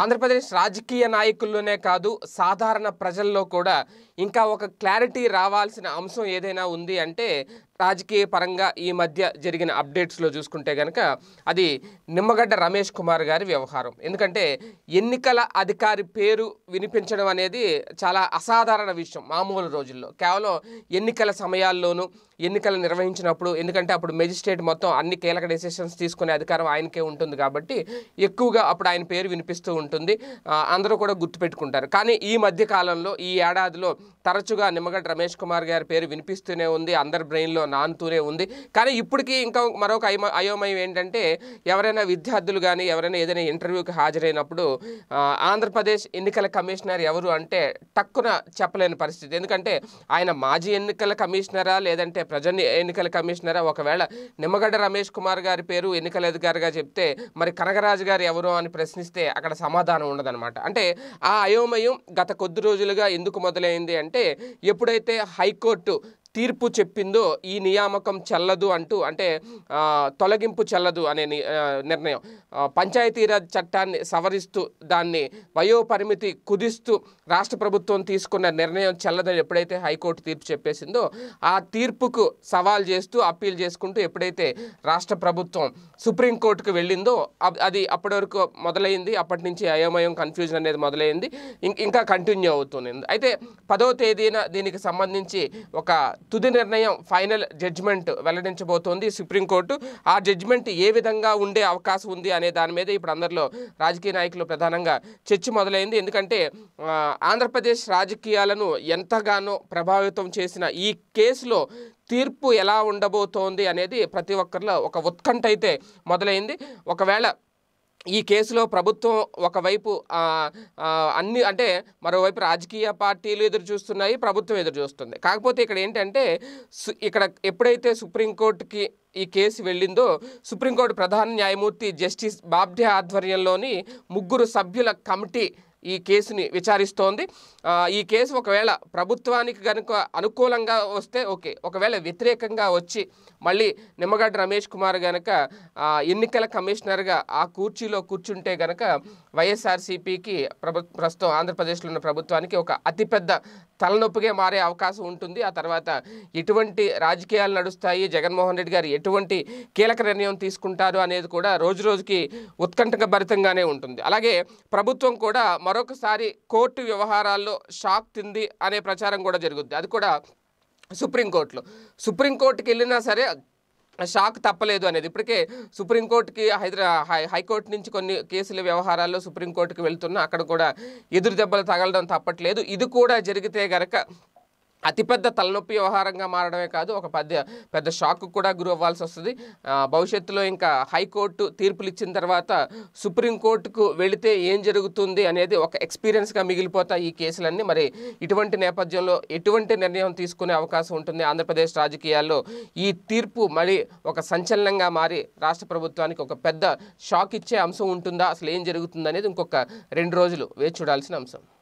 ఆంధ్రప్రదేశ్ రాజకీయ నాయకుల్లోనే కాదు సాధారణ ప్రజల్లో కూడా ఇంకా ఒక క్లారిటీ రావాల్సిన అంశం ఏదైనా ఉంది అంటే రాజకీయ పరంగా ఈ మధ్య జరిగిన అప్డేట్స్లో చూసుకుంటే కనుక అది నిమ్మగడ్డ రమేష్ కుమార్ గారి వ్యవహారం ఎందుకంటే ఎన్నికల అధికారి పేరు వినిపించడం అనేది చాలా అసాధారణ విషయం మామూలు రోజుల్లో కేవలం ఎన్నికల సమయాల్లోనూ ఎన్నికలు నిర్వహించినప్పుడు ఎందుకంటే అప్పుడు మెజిస్ట్రేట్ మొత్తం అన్ని కీలక డెసిషన్స్ తీసుకునే అధికారం ఆయనకే ఉంటుంది కాబట్టి ఎక్కువగా అప్పుడు ఆయన పేరు వినిపిస్తూ ఉంటుంది అందరూ కూడా గుర్తుపెట్టుకుంటారు కానీ ఈ మధ్యకాలంలో ఈ ఏడాదిలో తరచుగా నిమ్మగడ్డ రమేష్ కుమార్ గారి పేరు వినిపిస్తూనే ఉంది అందరి బ్రెయిన్లో నానుతూనే ఉంది కానీ ఇప్పటికీ ఇంకా మరొక అయోమయం ఏంటంటే ఎవరైనా విద్యార్థులు కానీ ఎవరైనా ఏదైనా ఇంటర్వ్యూకి హాజరైనప్పుడు ఆంధ్రప్రదేశ్ ఎన్నికల కమిషనర్ ఎవరు అంటే టక్కున చెప్పలేని పరిస్థితి ఎందుకంటే ఆయన మాజీ ఎన్నికల కమిషనరా లేదంటే ప్రజెంట్ ఎన్నికల కమిషనరా ఒకవేళ నిమ్మగడ్డ రమేష్ కుమార్ గారి పేరు ఎన్నికల అధికారిగా చెప్తే మరి కనగరాజు గారు ఎవరు అని ప్రశ్నిస్తే అక్కడ సమాధానం ఉండదన్నమాట అంటే ఆ అయోమయం గత కొద్ది రోజులుగా ఎందుకు మొదలైంది అంటే ఎప్పుడైతే హైకోర్టు తీర్పు చెప్పిందో ఈ నియామకం చెల్లదు అంటూ అంటే తొలగింపు చెల్లదు అనే నిర్ణయం పంచాయతీరాజ్ చట్టాన్ని సవరిస్తూ దాన్ని వయోపరిమితి కుదిస్తూ రాష్ట్ర ప్రభుత్వం తీసుకున్న నిర్ణయం చెల్లదని ఎప్పుడైతే హైకోర్టు తీర్పు చెప్పేసిందో ఆ తీర్పుకు సవాల్ చేస్తూ అప్పీల్ చేసుకుంటూ ఎప్పుడైతే రాష్ట్ర ప్రభుత్వం సుప్రీంకోర్టుకు వెళ్ళిందో అది అప్పటి వరకు మొదలైంది అప్పటి నుంచి అయోమయం కన్ఫ్యూజన్ అనేది మొదలైంది ఇంకా కంటిన్యూ అవుతుంది అయితే పదో తేదీన దీనికి సంబంధించి ఒక తుది నిర్ణయం ఫైనల్ జడ్జ్మెంట్ వెల్లడించబోతోంది సుప్రీంకోర్టు ఆ జడ్జిమెంట్ ఏ విధంగా ఉండే అవకాశం ఉంది అనే దాని మీద ఇప్పుడు అందరిలో రాజకీయ నాయకులు ప్రధానంగా చర్చ మొదలైంది ఎందుకంటే ఆంధ్రప్రదేశ్ రాజకీయాలను ఎంతగానో ప్రభావితం చేసిన ఈ కేసులో తీర్పు ఎలా ఉండబోతోంది అనేది ప్రతి ఒక్కరిలో ఒక ఉత్కంఠ అయితే మొదలైంది ఒకవేళ ఈ కేసులో ప్రభుత్వం ఒకవైపు అన్ని అంటే మరోవైపు రాజకీయ పార్టీలు ఎదురు చూస్తున్నాయి ప్రభుత్వం ఎదురు చూస్తుంది కాకపోతే ఇక్కడ ఏంటంటే ఇక్కడ ఎప్పుడైతే సుప్రీంకోర్టుకి ఈ కేసు వెళ్ళిందో సుప్రీంకోర్టు ప్రధాన న్యాయమూర్తి జస్టిస్ బాబ్డే ఆధ్వర్యంలోని ముగ్గురు సభ్యుల కమిటీ ఈ కేసుని విచారిస్తోంది ఈ కేసు ఒకవేళ ప్రభుత్వానికి కనుక అనుకూలంగా వస్తే ఓకే ఒకవేళ వ్యతిరేకంగా వచ్చి మళ్ళీ నిమ్మగడ్డ రమేష్ కుమార్ గనక ఎన్నికల కమిషనర్గా ఆ కూర్చీలో కూర్చుంటే గనక వైఎస్ఆర్సీపీకి ప్రభు ప్రస్తుతం ఆంధ్రప్రదేశ్లో ఉన్న ప్రభుత్వానికి ఒక అతిపెద్ద తలనొప్పిగా మారే అవకాశం ఉంటుంది ఆ తర్వాత ఎటువంటి రాజకీయాలు నడుస్తాయి జగన్మోహన్ రెడ్డి గారు ఎటువంటి కీలక నిర్ణయం తీసుకుంటారు అనేది కూడా రోజు రోజుకి ఉత్కంఠభరితంగానే ఉంటుంది అలాగే ప్రభుత్వం కూడా మరో మరొకసారి కోర్టు వ్యవహారాల్లో షాక్ తింది అనే ప్రచారం కూడా జరుగుద్ది అది కూడా సుప్రీంకోర్టులో సుప్రీంకోర్టుకి వెళ్ళినా సరే షాక్ తప్పలేదు అనేది ఇప్పటికే సుప్రీంకోర్టుకి హైదరా హై హైకోర్టు నుంచి కొన్ని కేసుల వ్యవహారాల్లో సుప్రీంకోర్టుకి వెళ్తున్నా అక్కడ కూడా ఎదురు దెబ్బలు తగలడం తప్పట్లేదు ఇది కూడా జరిగితే గనక అతిపెద్ద తలనొప్పి వ్యవహారంగా మారడమే కాదు ఒక పెద్ద పెద్ద షాక్ కూడా గురి అవ్వాల్సి వస్తుంది భవిష్యత్తులో ఇంకా హైకోర్టు తీర్పులు ఇచ్చిన తర్వాత సుప్రీంకోర్టుకు వెళితే ఏం జరుగుతుంది అనేది ఒక ఎక్స్పీరియన్స్గా మిగిలిపోతాయి ఈ కేసులన్నీ మరి ఇటువంటి నేపథ్యంలో ఎటువంటి నిర్ణయం తీసుకునే అవకాశం ఉంటుంది ఆంధ్రప్రదేశ్ రాజకీయాల్లో ఈ తీర్పు మళ్ళీ ఒక సంచలనంగా మారి రాష్ట్ర ప్రభుత్వానికి ఒక పెద్ద షాక్ ఇచ్చే అంశం ఉంటుందా అసలు ఏం జరుగుతుందనేది ఇంకొక రెండు రోజులు వేచి చూడాల్సిన అంశం